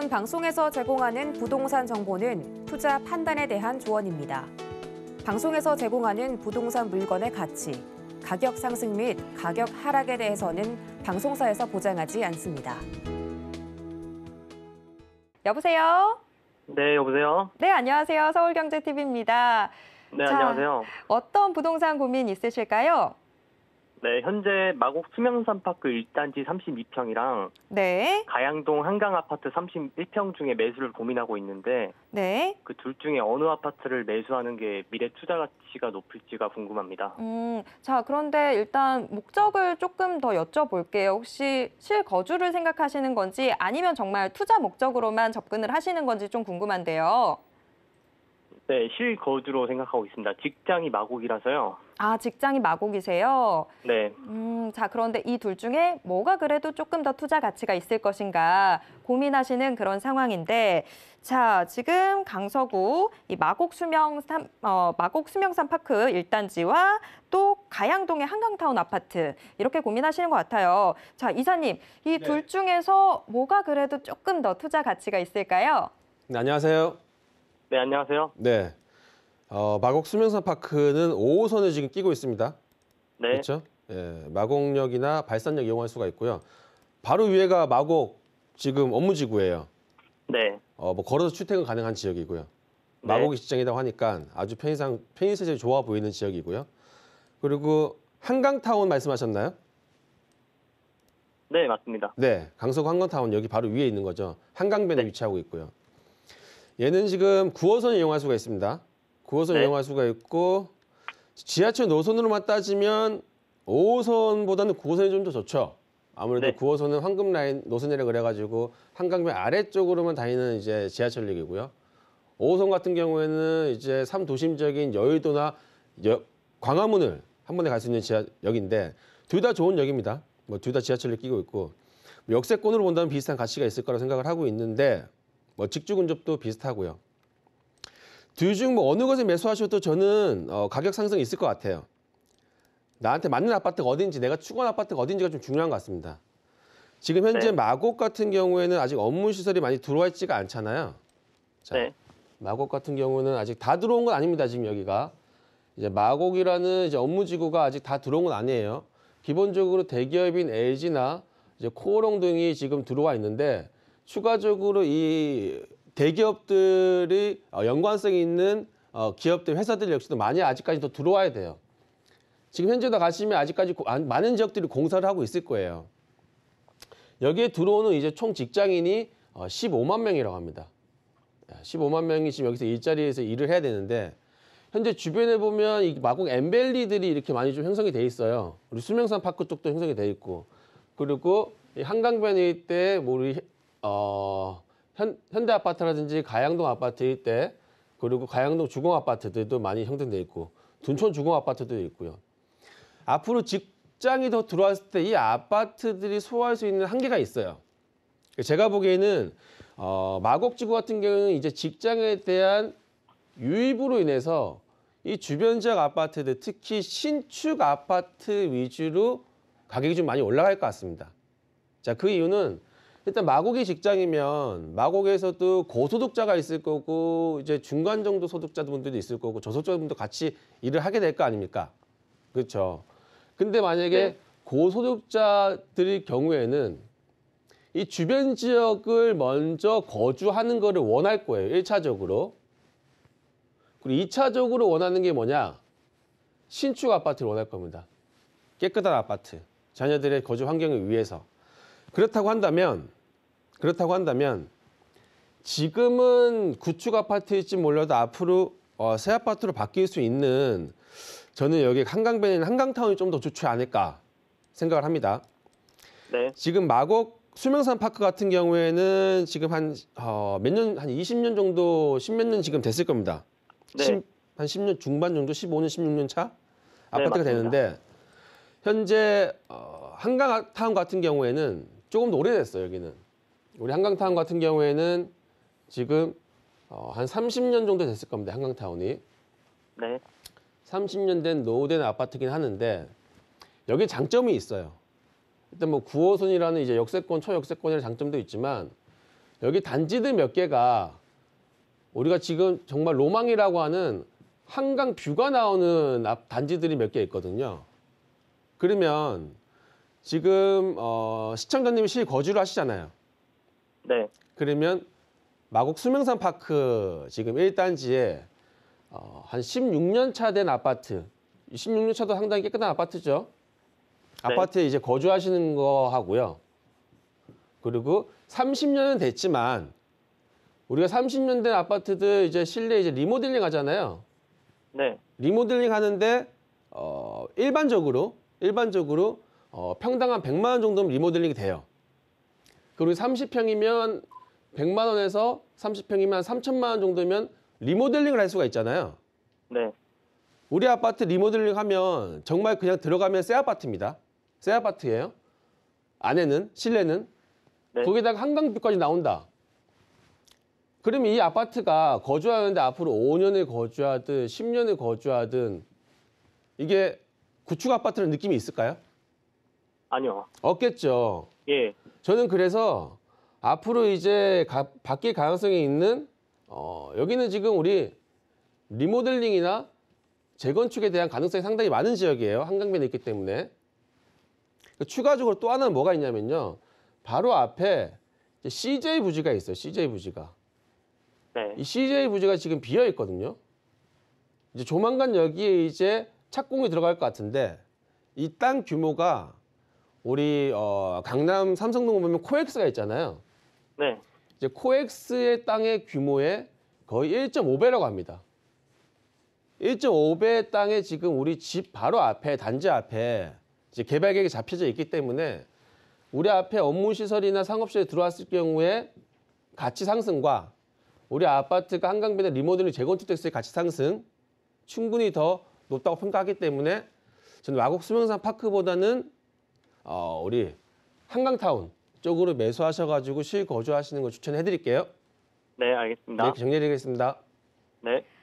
본 방송에서 제공하는 부동산 정보는 투자 판단에 대한 조언입니다. 방송에서 제공하는 부동산 물건의 가치, 가격 상승 및 가격 하락에 대해서는 방송사에서 보장하지 않습니다. 여보세요? 네, 여보세요? 네, 안녕하세요. 서울경제TV입니다. 네, 자, 안녕하세요. 어떤 부동산 고민 있으실까요? 네, 현재 마곡 수명산파크 1단지 32평이랑 네. 가양동 한강 아파트 31평 중에 매수를 고민하고 있는데 네. 그 둘 중에 어느 아파트를 매수하는 게 미래 투자 가치가 높을지가 궁금합니다. 음, 자, 그런데 일단 목적을 조금 더 여쭤볼게요. 혹시 실거주를 생각하시는 건지 아니면 정말 투자 목적으로만 접근을 하시는 건지 좀 궁금한데요. 네, 실거주로 생각하고 있습니다. 직장이 마곡이라서요. 아, 직장이 마곡이세요? 네. 음, 자, 그런데 이 둘 중에 뭐가 그래도 조금 더 투자 가치가 있을 것인가 고민하시는 그런 상황인데, 자, 지금 강서구 이 마곡 수명 산, 어, 마곡 수명산 파크 일단지와또 가양동의 한강타운 아파트 이렇게 고민하시는 것 같아요. 자, 이사님, 이둘 네. 중에서 뭐가 그래도 조금 더 투자 가치가 있을까요? 네, 안녕하세요. 네, 안녕하세요. 네. 어, 마곡 수명산 파크는 5호선을 지금 끼고 있습니다. 네. 그렇죠? 예, 마곡역이나 발산역 이용할 수가 있고요. 바로 위에가 마곡 지금 업무지구예요. 네. 어, 뭐 걸어서 출퇴근 가능한 지역이고요. 네. 마곡이 직장이라고 하니까 아주 편의상 편의 시설 좋아 보이는 지역이고요. 그리고 한강타운 말씀하셨나요? 네, 맞습니다. 네, 강서구 한강타운 여기 바로 위에 있는 거죠. 한강변에 네. 위치하고 있고요. 얘는 지금 9호선 이용할 수가 있습니다. 9호선 네. 이용할 수가 있고 지하철 노선으로만 따지면 5호선보다는 9호선이 좀 더 좋죠. 아무래도 네. 9호선은 황금 라인 노선이라 그래가지고 한강변 아래쪽으로만 다니는 이제 지하철역이고요. 5호선 같은 경우에는 이제 삼도심적인 여의도나 여, 광화문을 한 번에 갈 수 있는 지하역인데 둘 다 좋은 역입니다. 뭐 둘 다 지하철을 끼고 있고 뭐 역세권으로 본다면 비슷한 가치가 있을 거라 생각을 하고 있는데 뭐 직주근접도 비슷하고요. 둘 중 뭐 어느 것을 매수하셔도 저는 어, 가격 상승이 있을 것 같아요. 나한테 맞는 아파트가 어딘지 내가 추구하는 아파트가 어딘지가 좀 중요한 것 같습니다. 지금 현재 네. 마곡 같은 경우에는 아직 업무 시설이 많이 들어와 있지가 않잖아요. 자, 네. 마곡 같은 경우는 아직 다 들어온 건 아닙니다. 지금 여기가 이제 마곡이라는 이제 업무 지구가 아직 다 들어온 건 아니에요. 기본적으로 대기업인 LG나 이제 코오롱 등이 지금 들어와 있는데 추가적으로 이 대기업들이 어, 연관성이 있는 어, 기업들, 회사들 역시도 많이 아직까지 도 들어와야 돼요. 지금 현재도 가시면 아직까지 많은 지역들이 공사를 하고 있을 거예요. 여기에 들어오는 이제 총 직장인이 15만 어, 명이라고 합니다. 15만 명이 지금 여기서 일자리에서 일을 해야 되는데 현재 주변에 보면 이 마곡 엠벨리들이 이렇게 많이 좀 형성이 돼 있어요. 우리 수명산 파크 쪽도 형성이 돼 있고 그리고 한강변에 있대 뭐 우리 어, 현, 현대 아파트라든지 가양동 아파트일 때 그리고 가양동 주공 아파트들도 많이 형성돼 있고 둔촌 주공 아파트도 있고요. 앞으로 직장이 더 들어왔을 때 이 아파트들이 소화할 수 있는 한계가 있어요. 제가 보기에는 어, 마곡지구 같은 경우는 이제 직장에 대한 유입으로 인해서 이 주변 지역 아파트들 특히 신축 아파트 위주로 가격이 좀 많이 올라갈 것 같습니다. 자, 그 이유는 일단 마곡이 직장이면 마곡에서도 고소득자가 있을 거고 이제 중간 정도 소득자분들도 있을 거고 저소득자분도 같이 일을 하게 될 거 아닙니까? 그렇죠. 근데 만약에 네. 고소득자들의 경우에는 이 주변 지역을 먼저 거주하는 거를 원할 거예요. 1차적으로 그리고 2차적으로 원하는 게 뭐냐? 신축 아파트를 원할 겁니다. 깨끗한 아파트. 자녀들의 거주 환경을 위해서. 그렇다고 한다면 그렇다고 한다면 지금은 구축 아파트일지 몰라도 앞으로 어, 새 아파트로 바뀔 수 있는 저는 여기 한강변인 한강타운이 좀 더 좋지 않을까 생각을 합니다. 네. 지금 마곡 수명산 파크 같은 경우에는 지금 한 몇 년한 어, 한 20년 정도 십몇 년 지금 됐을 겁니다. 네. 10, 한 10년 중반 정도 15년 16년 차 네, 아파트가 네, 되는데 현재 어, 한강타운 같은 경우에는 조금 더 오래됐어요 여기는. 우리 한강타운 같은 경우에는 지금 어, 한 30년 정도 됐을 겁니다. 한강타운이. 네. 30년 된 노후된 아파트긴 하는데 여기 장점이 있어요. 일단 뭐 9호선이라는 이제 역세권 초역세권이라는 장점도 있지만 여기 단지들 몇 개가 우리가 지금 정말 로망이라고 하는 한강 뷰가 나오는 앞 단지들이 몇 개 있거든요. 그러면 지금 어, 시청자님이 실거주를 하시잖아요. 네. 그러면 마곡 수명산 파크 지금 1단지에 어, 한 16년 차 된 아파트, 16년 차도 상당히 깨끗한 아파트죠. 네. 아파트에 이제 거주하시는 거 하고요. 그리고 30년은 됐지만 우리가 30년 된 아파트들 이제 실내 이제 리모델링 하잖아요. 네. 리모델링 하는데 어, 일반적으로 일반적으로 어, 평당 한 100만 원 정도면 리모델링이 돼요. 그리고 30평이면 100만 원에서 30평이면 3천만 원 정도면 리모델링을 할 수가 있잖아요. 네. 우리 아파트 리모델링 하면 정말 그냥 들어가면 새 아파트입니다. 새 아파트예요. 안에는 실내는 네. 거기다가 한강뷰까지 나온다. 그러면 이 아파트가 거주하는데 앞으로 5년을 거주하든 10년을 거주하든 이게 구축 아파트는 느낌이 있을까요? 아니요. 없겠죠. 예. 저는 그래서 앞으로 이제 가, 바뀔 가능성이 있는 어, 여기는 지금 우리 리모델링이나 재건축에 대한 가능성이 상당히 많은 지역이에요. 한강변에 있기 때문에. 그러니까 추가적으로 또 하나 는 뭐가 있냐면요. 바로 앞에 CJ 부지가 있어요. CJ 부지가. 네. 이 CJ 부지가 지금 비어 있거든요. 이제 조만간 여기에 이제 착공이 들어갈 것 같은데 이 땅 규모가 우리 어, 강남 삼성동을 보면 코엑스가 있잖아요. 네. 이제 코엑스의 땅의 규모에 거의 1.5배라고 합니다. 1.5배 땅에 지금 우리 집 바로 앞에 단지 앞에 이제 개발 계획이 잡혀져 있기 때문에 우리 앞에 업무 시설이나 상업시설 들어왔을 경우에 가치 상승과 우리 아파트가 한강변의 리모델링 재건축됐을 때 가치 상승 충분히 더 높다고 평가하기 때문에 저는 와곡 수명산 파크보다는 어, 우리 한강타운 쪽으로 매수하셔가지고 실거주하시는 거 추천해드릴게요. 네, 알겠습니다. 네, 정리드리겠습니다. 네.